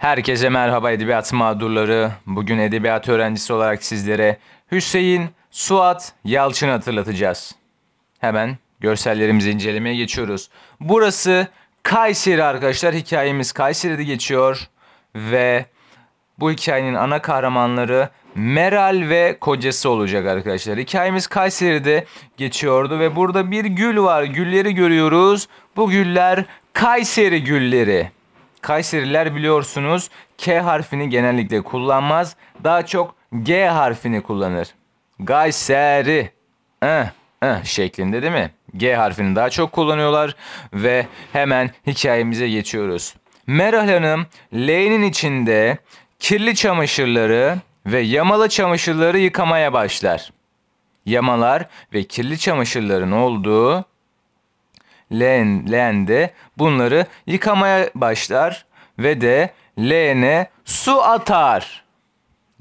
Herkese merhaba edebiyat mağdurları. Bugün edebiyat öğrencisi olarak sizlere Hüseyin, Suat, Yalçın hatırlatacağız. Hemen görsellerimizi incelemeye geçiyoruz. Burası Kayseri arkadaşlar. Hikayemiz Kayseri'de geçiyor ve bu hikayenin ana kahramanları Meral ve kocası olacak arkadaşlar. Hikayemiz Kayseri'de geçiyordu ve burada bir gül var. Gülleri görüyoruz. Bu güller Kayseri gülleri. Kayseriler biliyorsunuz K harfini genellikle kullanmaz. Daha çok G harfini kullanır. Kayseri Eh, eh şeklinde değil mi? G harfini daha çok kullanıyorlar ve hemen hikayemize geçiyoruz. Meral Hanım Leynin içinde kirli çamaşırları ve yamalı çamaşırları yıkamaya başlar. Yamalar ve kirli çamaşırların olduğu len, len de bunları yıkamaya başlar ve de leğene su atar.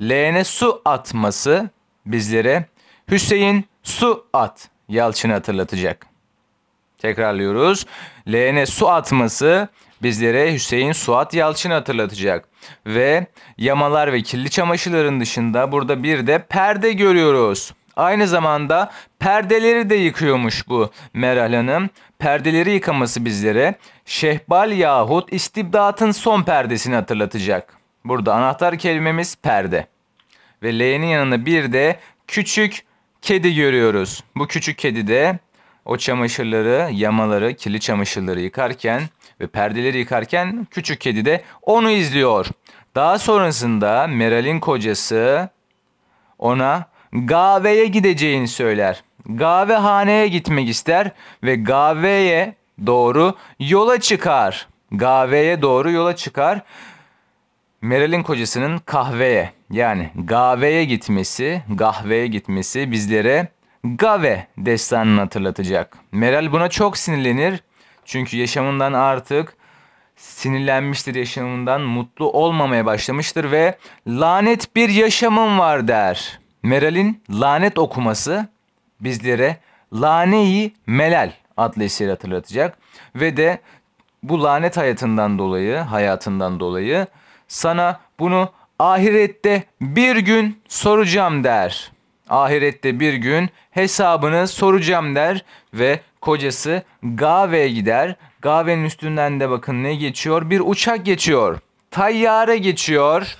Leğene su atması bizlere Hüseyin su at Yalçın'ı hatırlatacak. Tekrarlıyoruz. Leğene su atması bizlere Hüseyin Suat Yalçın hatırlatacak. Ve yamalar ve kirli çamaşırların dışında burada bir de perde görüyoruz. Aynı zamanda perdeleri de yıkıyormuş bu Meral Hanım. Perdeleri yıkaması bizlere şehbal yahut istibdatın son perdesini hatırlatacak. Burada anahtar kelimemiz perde. Ve L'nin yanında bir de küçük kedi görüyoruz. Bu küçük kedi de o çamaşırları, yamaları, kirli çamaşırları yıkarken ve perdeleri yıkarken küçük kedi de onu izliyor. Daha sonrasında Meral'in kocası ona Gaveye gideceğini söyler. Gavehaneye gitmek ister ve gaveye doğru yola çıkar. Gaveye doğru yola çıkar. Meral'in kocasının kahveye yani gaveye gitmesi, kahveye gitmesi bizlere Gave destanını hatırlatacak. Meral buna çok sinirlenir. Çünkü yaşamından artık sinirlenmiştir yaşamından mutlu olmamaya başlamıştır ve lanet bir yaşamım var der. Meral'in lanet okuması bizlere Laneyi Melal adlı eseri hatırlatacak ve de bu lanet hayatından dolayı, hayatından dolayı sana bunu ahirette bir gün soracağım der. Ahirette bir gün hesabını soracağım der ve kocası Gave'ye gider. Gave'nin üstünden de bakın ne geçiyor? Bir uçak geçiyor. Tayyare geçiyor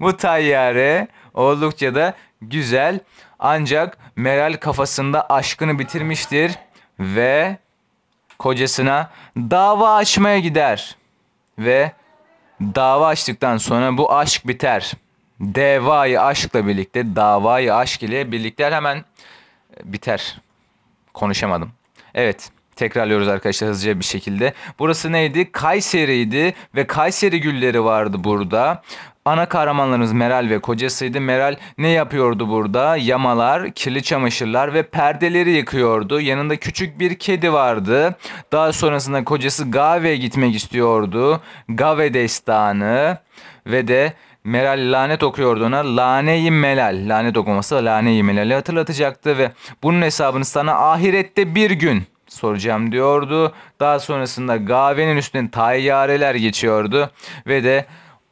bu tayyare oldukça da güzel. Ancak Meral kafasında aşkını bitirmiştir ve kocasına dava açmaya gider. Ve dava açtıktan sonra bu aşk biter. Devayı aşkla birlikte, davayı aşk ile birlikte hemen biter. Konuşamadım. Evet. Tekrarlıyoruz arkadaşlar hızlıca bir şekilde. Burası neydi? Kayseri'ydi ve Kayseri gülleri vardı burada. Ana kahramanlarımız Meral ve kocasıydı. Meral ne yapıyordu burada? Yamalar, kirli çamaşırlar ve perdeleri yıkıyordu. Yanında küçük bir kedi vardı. Daha sonrasında kocası Gave'ye gitmek istiyordu. Gave destanı ve de Meral lanet okuyordu ona. Lane-i Melal. Lanet okuması Lane-i Melal'i hatırlatacaktı ve bunun hesabını sana ahirette bir gün soracağım diyordu. Daha sonrasında Gave'nin üstünden tayyareler geçiyordu ve de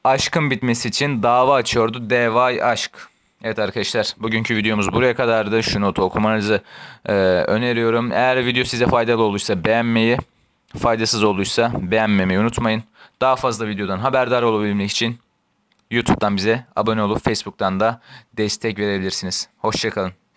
aşkın bitmesi için dava açıyordu. Devay aşk. Evet arkadaşlar bugünkü videomuz buraya kadardı. Şu notu okumanızı e, öneriyorum. Eğer video size faydalı olduysa beğenmeyi, faydasız olduysa beğenmemeyi unutmayın. Daha fazla videodan haberdar olabilmek için YouTube'dan bize abone olup Facebook'tan da destek verebilirsiniz. Hoşçakalın.